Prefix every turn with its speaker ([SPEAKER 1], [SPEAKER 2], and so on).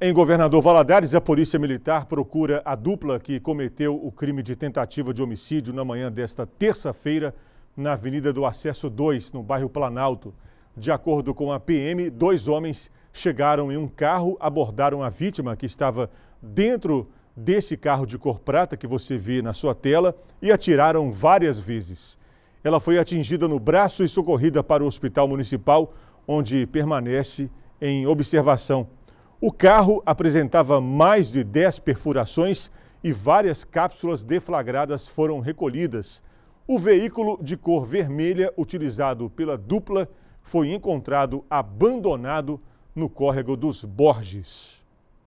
[SPEAKER 1] Em Governador Valadares, a Polícia Militar procura a dupla que cometeu o crime de tentativa de homicídio na manhã desta terça-feira na Avenida do Acesso 2, no bairro Planalto. De acordo com a PM, dois homens chegaram em um carro, abordaram a vítima que estava dentro desse carro de cor prata que você vê na sua tela e atiraram várias vezes. Ela foi atingida no braço e socorrida para o Hospital Municipal, onde permanece em observação o carro apresentava mais de 10 perfurações e várias cápsulas deflagradas foram recolhidas. O veículo de cor vermelha utilizado pela dupla foi encontrado abandonado no córrego dos Borges.